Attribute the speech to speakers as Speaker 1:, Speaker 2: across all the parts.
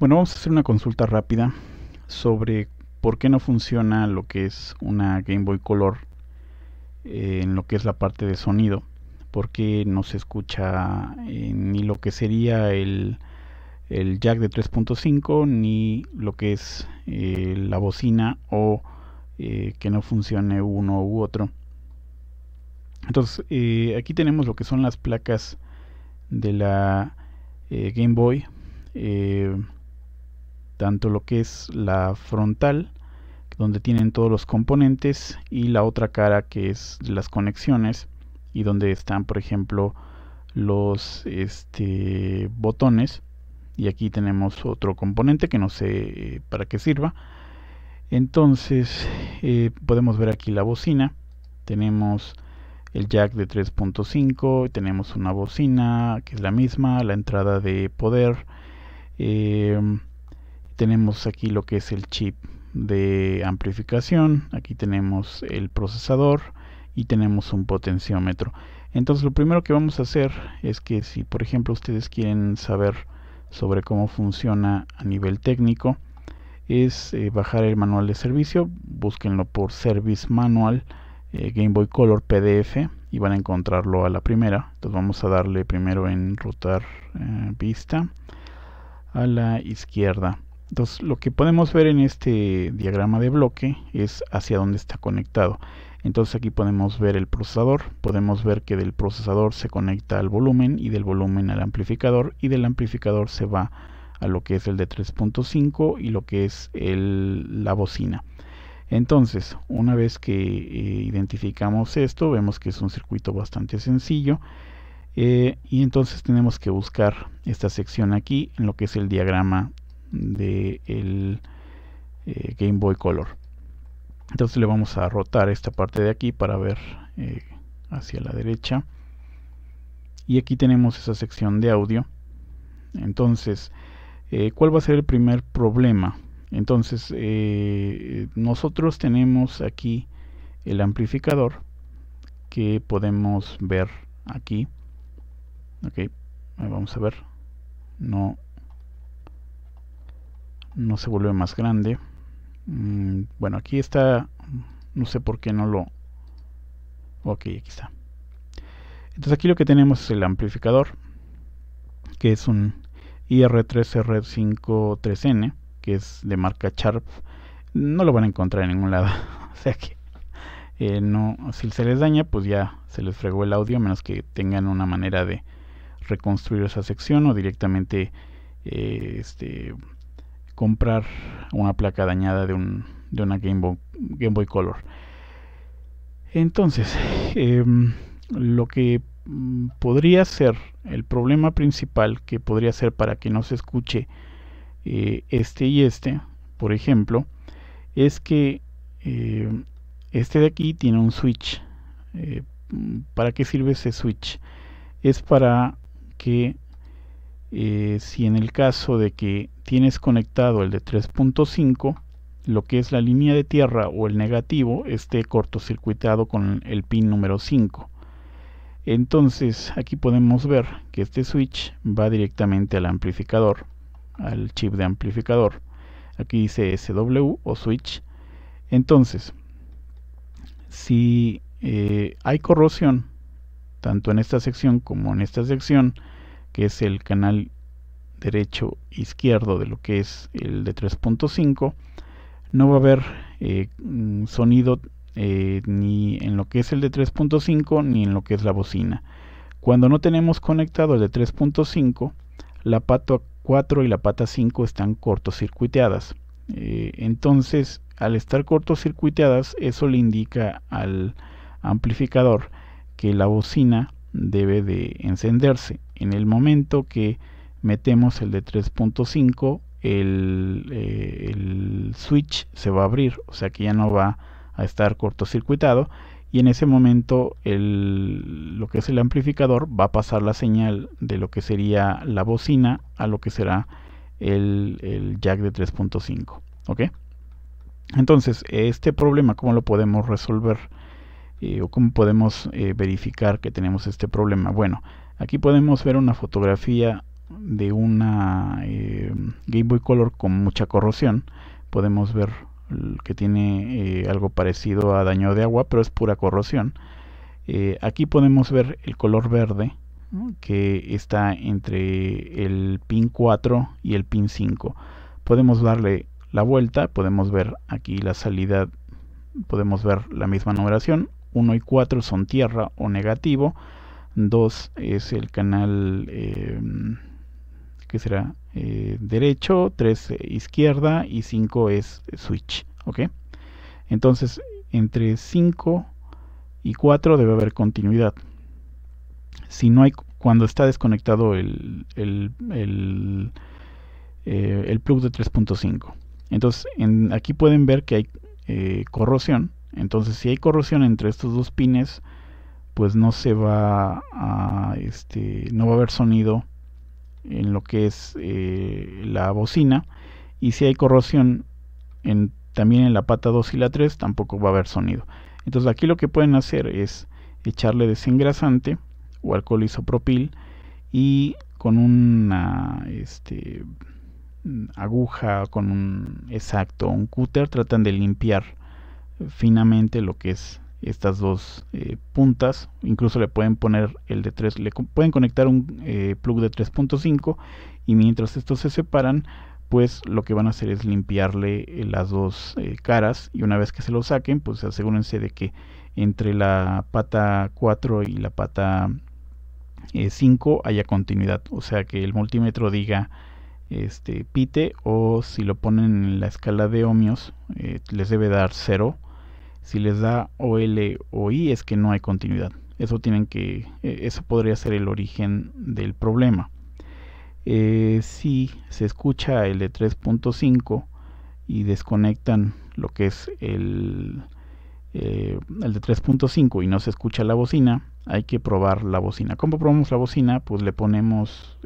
Speaker 1: Bueno, vamos a hacer una consulta rápida sobre por qué no funciona lo que es una Game Boy Color en lo que es la parte de sonido. Por qué no se escucha ni lo que sería el, el jack de 3.5 ni lo que es eh, la bocina o eh, que no funcione uno u otro. Entonces, eh, aquí tenemos lo que son las placas de la Game Boy tanto lo que es la frontal, donde tienen todos los componentes, y la otra cara que es las conexiones, y donde están, por ejemplo, los este, botones. Y aquí tenemos otro componente que no sé eh, para qué sirva. Entonces eh, podemos ver aquí la bocina. Tenemos el jack de 3.5, tenemos una bocina que es la misma, la entrada de poder, eh, tenemos aquí lo que es el chip de amplificación, aquí tenemos el procesador y tenemos un potenciómetro. Entonces lo primero que vamos a hacer es que si por ejemplo ustedes quieren saber sobre cómo funciona a nivel técnico, es eh, bajar el manual de servicio, búsquenlo por Service Manual eh, Game Boy Color PDF y van a encontrarlo a la primera. Entonces vamos a darle primero en rotar eh, vista a la izquierda entonces, lo que podemos ver en este diagrama de bloque es hacia dónde está conectado. Entonces aquí podemos ver el procesador, podemos ver que del procesador se conecta al volumen y del volumen al amplificador y del amplificador se va a lo que es el de 3.5 y lo que es la bocina. Entonces, una vez que eh, identificamos esto, vemos que es un circuito bastante sencillo eh, y entonces tenemos que buscar esta sección aquí en lo que es el diagrama del de eh, Game Boy Color. Entonces le vamos a rotar esta parte de aquí para ver eh, hacia la derecha. Y aquí tenemos esa sección de audio. Entonces, eh, ¿cuál va a ser el primer problema? Entonces, nosotros tenemos aquí el amplificador que podemos ver aquí. Ok, vamos a ver. No no se vuelve más grande mm, bueno aquí está no sé por qué no lo ok aquí está entonces aquí lo que tenemos es el amplificador que es un IR3R53N que es de marca Sharp no lo van a encontrar en ningún lado o sea que eh, no si se les daña pues ya se les fregó el audio a menos que tengan una manera de reconstruir esa sección o directamente eh, este comprar una placa dañada de, un, de una Game Boy, Game Boy Color. Entonces, em, lo que mm, podría ser el problema principal que podría ser para que no se escuche eh, este y este, por ejemplo, es que em, este de aquí tiene un switch. Eh, mm, ¿Para qué sirve ese switch? Es para que eh, si en el caso de que tienes conectado el de 3.5, lo que es la línea de tierra o el negativo esté cortocircuitado con el pin número 5. Entonces aquí podemos ver que este switch va directamente al amplificador, al chip de amplificador. Aquí dice SW o switch. Entonces, si eh, hay corrosión, tanto en esta sección como en esta sección, que es el canal derecho izquierdo de lo que es el de 3.5 no va a haber eh, mm, sonido eh, ni en lo que es el de 3.5 ni en lo que es la bocina cuando no tenemos conectado el de 3.5 la pata 4 y la pata 5 están cortocircuiteadas eh, entonces al estar cortocircuiteadas eso le indica al amplificador que la bocina debe de encenderse. En el momento que metemos el de 3.5, eh, el, switch se va a abrir, o sea que ya no va a estar cortocircuitado y en ese momento el, lo que es el amplificador va a pasar la señal de lo que sería la bocina a lo que será el, el jack de 3.5. ¿Ok? Entonces, este problema, ¿cómo lo podemos resolver? Eh, o cómo podemos eh, verificar que tenemos este problema. Bueno, aquí podemos ver una fotografía de una eh, Game Boy Color con mucha corrosión. Podemos ver que tiene algo parecido a daño de agua, pero es pura corrosión. aquí podemos ver el color verde que está entre el pin 4 y el pin 5. Podemos darle la vuelta, podemos ver aquí la salida, podemos ver la misma numeración 1 y 4 son tierra o negativo, 2 es el canal em, que será eh, derecho, 3 eh, izquierda y 5 es switch. ¿ok? Entonces entre 5 y 4 debe haber continuidad. Si no hay, cuando está desconectado el, el, eh, plug de 3.5. Entonces aquí pueden ver que hay corrosión entonces, si hay corrosión entre estos dos pines, pues no se va a, este, no va a haber sonido en lo que es eh, la bocina. Y si hay corrosión en, también en la pata 2 y la 3, tampoco va a haber sonido. Entonces, aquí lo que pueden hacer es echarle desengrasante o alcohol isopropil y con una este, aguja, con un exacto, un cúter, tratan de limpiar finamente lo que es estas dos eh, puntas incluso le pueden poner el de 3 le pueden conectar un eh, plug de 3.5 y mientras estos se separan pues lo que van a hacer es limpiarle eh, las dos caras y una vez que se lo saquen pues asegúrense de que entre la pata 4 y la pata 5 haya continuidad o sea que el multímetro diga este pite o si lo ponen en la escala de ohmios les debe dar 0 si les da OL o I es que no hay continuidad. Eso tienen que, eh, eso podría ser el origen del problema. Eh, si se escucha el de 3.5 y desconectan lo que es el, eh, el de 3.5 y no se escucha la bocina, hay que probar la bocina. ¿Cómo probamos la bocina? Pues le ponemos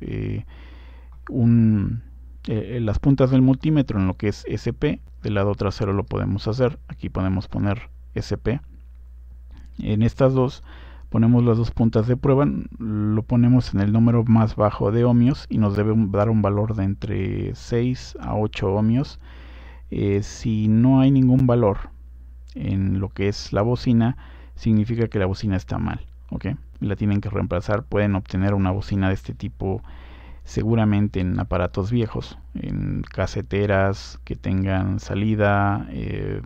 Speaker 1: un, las puntas del multímetro en lo que es SP, del lado trasero lo podemos hacer, aquí podemos poner SP. En estas dos ponemos las dos puntas de prueba, lo ponemos en el número más bajo de ohmios y nos debe dar un valor de entre 6 a 8 ohmios. Eh, si no hay ningún valor en lo que es la bocina, significa que la bocina está mal. ¿ok? La tienen que reemplazar, pueden obtener una bocina de este tipo seguramente en aparatos viejos, en caseteras que tengan salida. Eh,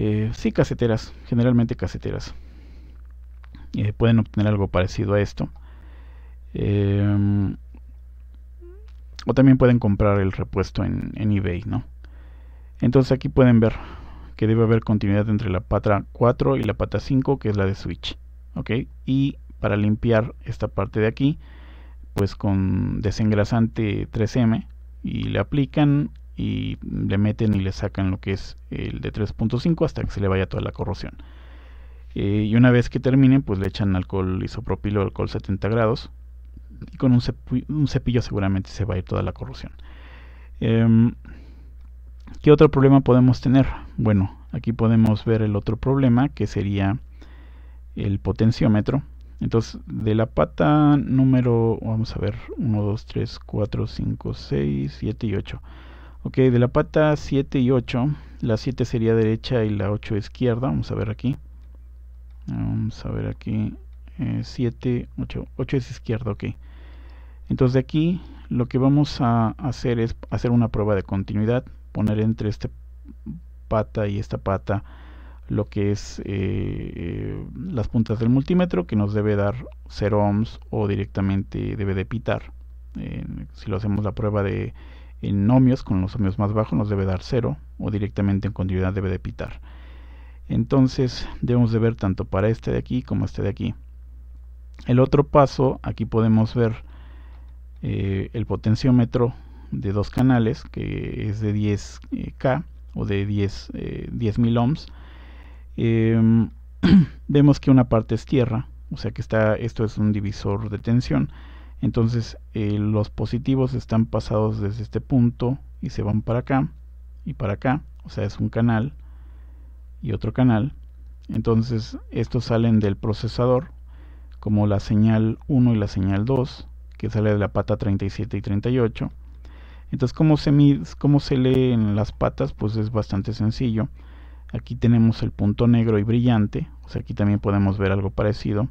Speaker 1: eh, sí, caseteras, generalmente caseteras. Eh, pueden obtener algo parecido a esto. Em, o también pueden comprar el repuesto en, eBay, ¿no? Entonces aquí pueden ver que debe haber continuidad entre la pata 4 y la pata 5, que es la de switch. ¿Ok? Y para limpiar esta parte de aquí, pues con desengrasante 3M y le aplican y le meten y le sacan lo que es el de 3.5 hasta que se le vaya toda la corrosión. Eh, y una vez que terminen, pues le echan alcohol isopropilo, alcohol 70 grados. Y con un, cepillo, seguramente se va a ir toda la corrosión. Em, ¿Qué otro problema podemos tener? Bueno, aquí podemos ver el otro problema que sería el potenciómetro. Entonces, de la pata número, vamos a ver, 1, 2, 3, 4, 5, 6, 7 y 8. Ok, de la pata 7 y 8, la 7 sería derecha y la 8 izquierda, vamos a ver aquí. Vamos a ver aquí, 7, 8, 8 es izquierda, ok. Entonces de aquí lo que vamos a hacer es hacer una prueba de continuidad, poner entre esta pata y esta pata lo que es eh, las puntas del multímetro que nos debe dar 0 ohms o directamente debe de pitar. Eh, si lo hacemos la prueba de en ohmios con los ohmios más bajos, nos debe dar cero o directamente en continuidad debe de pitar. Entonces debemos de ver tanto para este de aquí como este de aquí. El otro paso, aquí podemos ver eh, el potenciómetro de dos canales, que es de 10K eh, o de 10, 10.000 eh, ohms. Em, vemos que una parte es tierra, o sea que está, esto es un divisor de tensión entonces eh, los positivos están pasados desde este punto y se van para acá y para acá. O sea, es un canal y otro canal. Entonces estos salen del procesador como la señal 1 y la señal 2 que sale de la pata 37 y 38. Entonces, ¿cómo se, cómo se leen las patas? Pues es bastante sencillo. Aquí tenemos el punto negro y brillante, o sea, aquí también podemos ver algo parecido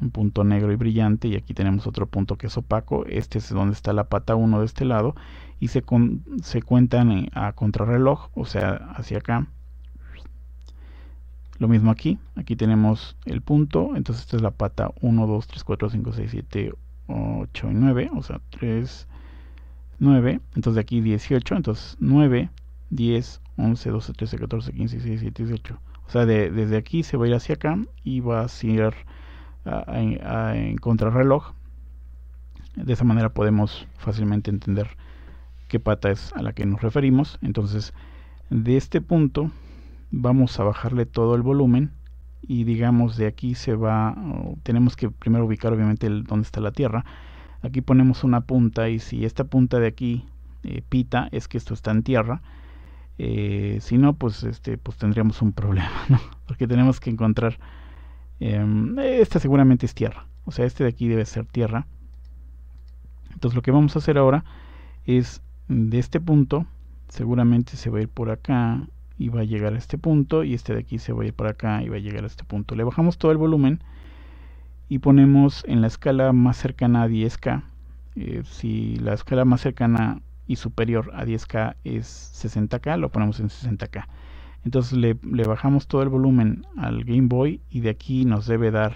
Speaker 1: un punto negro y brillante y aquí tenemos otro punto que es opaco este es donde está la pata 1 de este lado y se, se cuentan eh, a contrarreloj o sea hacia acá lo mismo aquí aquí tenemos el punto entonces esta es la pata 1 2 3 4 5 6 7 8 y 9 o sea 3 9 entonces de aquí 18 entonces 9 10 11 12 13 14 15 16 17 18 o sea desde aquí se va a ir hacia acá y va a ser a, reloj en De esa manera podemos fácilmente entender qué pata es a la que nos referimos. Entonces, de este punto vamos a bajarle todo el volumen y digamos de aquí se va, tenemos que primero ubicar obviamente el, dónde está la Tierra. Aquí ponemos una punta y si esta punta de aquí eh, pita es que esto está en Tierra. Eh, si no, pues, este, pues tendríamos un problema, Porque tenemos que encontrar Em, esta seguramente es tierra. O sea, este de aquí debe ser tierra. Entonces lo que vamos a hacer ahora es de este punto, seguramente se va a ir por acá y va a llegar a este punto y este de aquí se va a ir por acá y va a llegar a este punto. Le bajamos todo el volumen y ponemos en la escala más cercana a 10K. Eh, si la escala más cercana y superior a 10K es 60K, lo ponemos en 60K. Entonces le, bajamos todo el volumen al Game Boy y de aquí nos debe dar,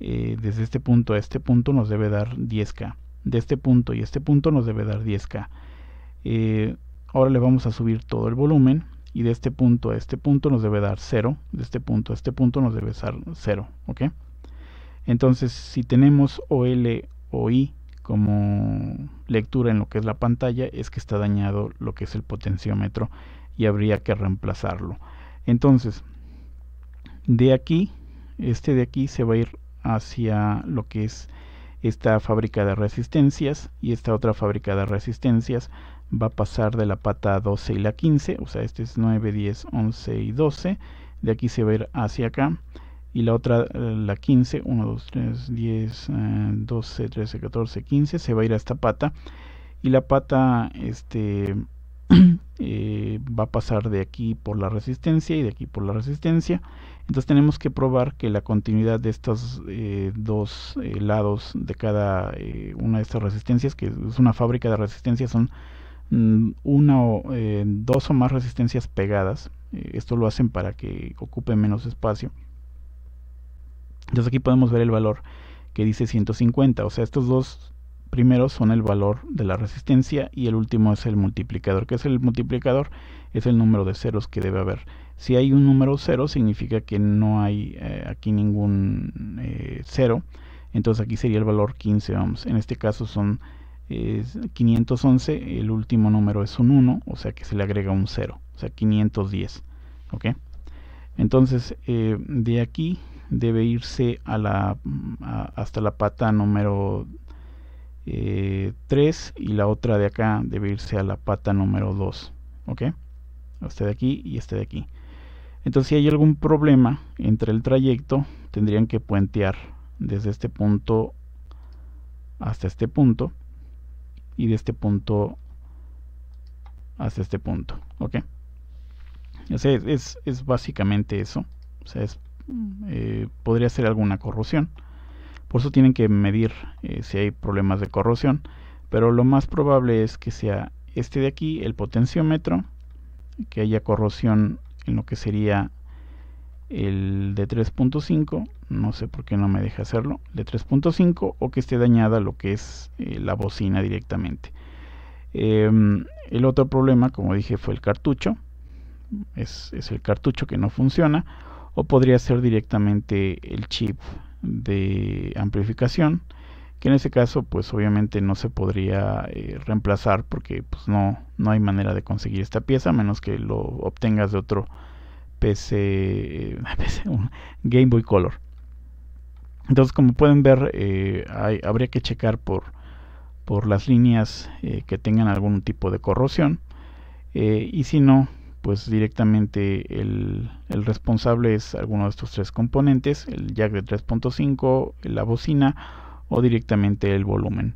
Speaker 1: eh, desde este punto a este punto nos debe dar 10K. De este punto y este punto nos debe dar 10K. Eh, ahora le vamos a subir todo el volumen y de este punto a este punto nos debe dar 0. De este punto a este punto nos debe dar 0. ¿Ok? Entonces si tenemos OL o I como lectura en lo que es la pantalla es que está dañado lo que es el potenciómetro y habría que reemplazarlo entonces de aquí este de aquí se va a ir hacia lo que es esta fábrica de resistencias y esta otra fábrica de resistencias va a pasar de la pata 12 y la 15 o sea este es 9 10 11 y 12 de aquí se va a ir hacia acá y la otra la 15 1 2 3 10 12 13 14 15 se va a ir a esta pata y la pata este Eh, va a pasar de aquí por la resistencia y de aquí por la resistencia. Entonces tenemos que probar que la continuidad de estos eh, dos eh, lados de cada una de estas resistencias, que es una fábrica de resistencias, son mm, una o dos o más resistencias pegadas. esto lo hacen para que ocupe menos espacio. Entonces aquí podemos ver el valor que dice 150, o sea, estos dos primero son el valor de la resistencia y el último es el multiplicador. ¿Qué es el multiplicador? Es el número de ceros que debe haber. Si hay un número cero, significa que no hay eh, aquí ningún eh, cero. Entonces aquí sería el valor 15 ohms. En este caso son 511, eh, el último número es un 1, o sea que se le agrega un 0, o sea 510. ¿Ok? Entonces de aquí debe irse a la, hasta la pata número 3 eh, y la otra de acá debe irse a la pata número 2. ¿Ok? Este de aquí y este de aquí. Entonces si hay algún problema entre el trayecto, tendrían que puentear desde este punto hasta este punto y de este punto hasta este punto. ¿Ok? O sea, es, básicamente eso. O sea, mm, eh, podría ser alguna corrosión. Por eso tienen que medir eh, si hay problemas de corrosión. Pero lo más probable es que sea este de aquí, el potenciómetro, que haya corrosión en lo que sería el de 3.5, no sé por qué no me deja hacerlo, de 3.5 o que esté dañada lo que es eh, la bocina directamente. Em, el otro problema, como dije, fue el cartucho. es el cartucho que no funciona o podría ser directamente el chip de amplificación que en ese caso pues obviamente no se podría eh, reemplazar porque pues no, no hay manera de conseguir esta pieza a menos que lo obtengas de otro PC, eh, un Game Boy Color entonces como pueden ver eh, habría que checar por, por las líneas que tengan algún tipo de corrosión y si no pues directamente el, responsable es alguno de estos tres componentes, el jack de 3.5, la bocina o directamente el volumen.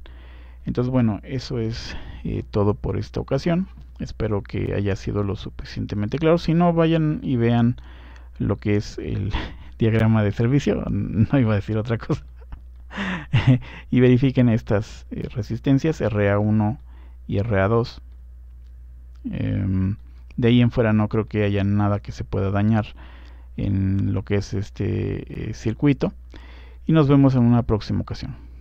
Speaker 1: Entonces bueno, eso es eh, todo por esta ocasión. Espero que haya sido lo suficientemente claro. Si no, vayan y vean lo que es el diagrama de servicio. No iba a decir otra cosa. y verifiquen estas eh, resistencias RA1 y RA2 de ahí en fuera no creo que haya nada que se pueda dañar en lo que es este eh, circuito y nos vemos en una próxima ocasión.